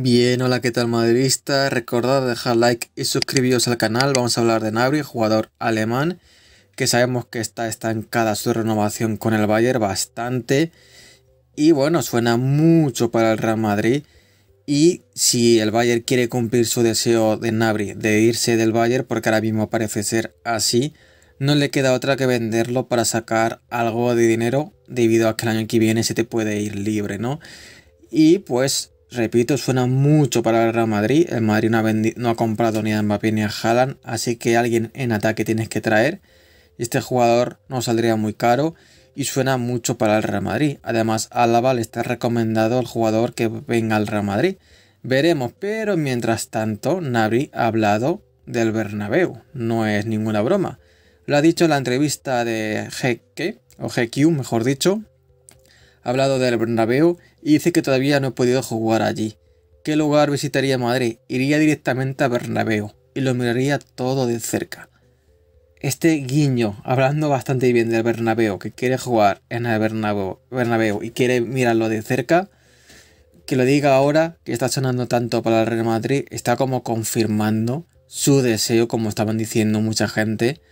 Bien, hola, ¿qué tal madridista? Recordad dejar like y suscribiros al canal. Vamos a hablar de Nabri, jugador alemán, que sabemos que está estancada su renovación con el Bayern bastante. Y bueno, suena mucho para el Real Madrid. Y si el Bayern quiere cumplir su deseo de Nabri de irse del Bayern, porque ahora mismo parece ser así, no le queda otra que venderlo para sacar algo de dinero, debido a que el año que viene se te puede ir libre, ¿no? Y pues Repito, suena mucho para el Real Madrid. El Madrid no ha, comprado ni a Mbappé ni a Haaland, así que alguien en ataque tienes que traer. Este jugador no saldría muy caro y suena mucho para el Real Madrid. Además, Álava le está recomendado al jugador que venga al Real Madrid. Veremos, pero mientras tanto, Nabri ha hablado del Bernabéu. No es ninguna broma. Lo ha dicho en la entrevista de GQ, o GQ, mejor dicho, hablado del Bernabéu y dice que todavía no he podido jugar allí. ¿Qué lugar visitaría Madrid? Iría directamente a Bernabéu y lo miraría todo de cerca. Este guiño, hablando bastante bien del Bernabéu, que quiere jugar en el Bernabéu, Bernabéu y quiere mirarlo de cerca, que lo diga ahora, que está sonando tanto para el Real Madrid, está como confirmando su deseo, como estaban diciendo mucha gente,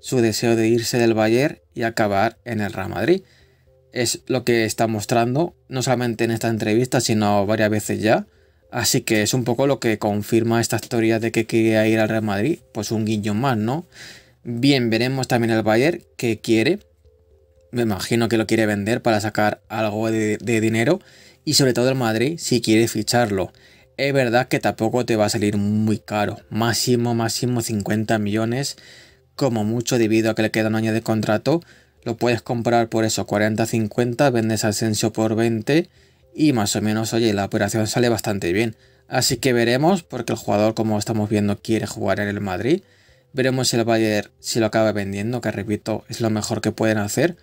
su deseo de irse del Bayern y acabar en el Real Madrid es lo que está mostrando, no solamente en esta entrevista, sino varias veces ya. Así que es un poco lo que confirma esta historia de que quería ir al Real Madrid, pues un guiño más, ¿no? Bien, veremos también el Bayern que quiere, me imagino que lo quiere vender para sacar algo de, de dinero y sobre todo el Madrid si quiere ficharlo. Es verdad que tampoco te va a salir muy caro, máximo, máximo 50 millones, como mucho debido a que le queda un año de contrato, lo puedes comprar por eso, 40, 50, vendes al por 20 y más o menos, oye, la operación sale bastante bien. Así que veremos, porque el jugador, como estamos viendo, quiere jugar en el Madrid. Veremos si el Bayern si lo acaba vendiendo, que repito, es lo mejor que pueden hacer.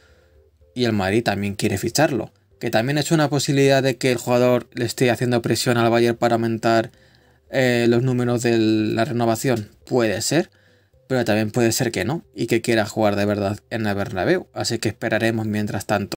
Y el Madrid también quiere ficharlo. Que también es una posibilidad de que el jugador le esté haciendo presión al Bayern para aumentar eh, los números de la renovación. Puede ser pero también puede ser que no y que quiera jugar de verdad en la Bernabéu, así que esperaremos mientras tanto.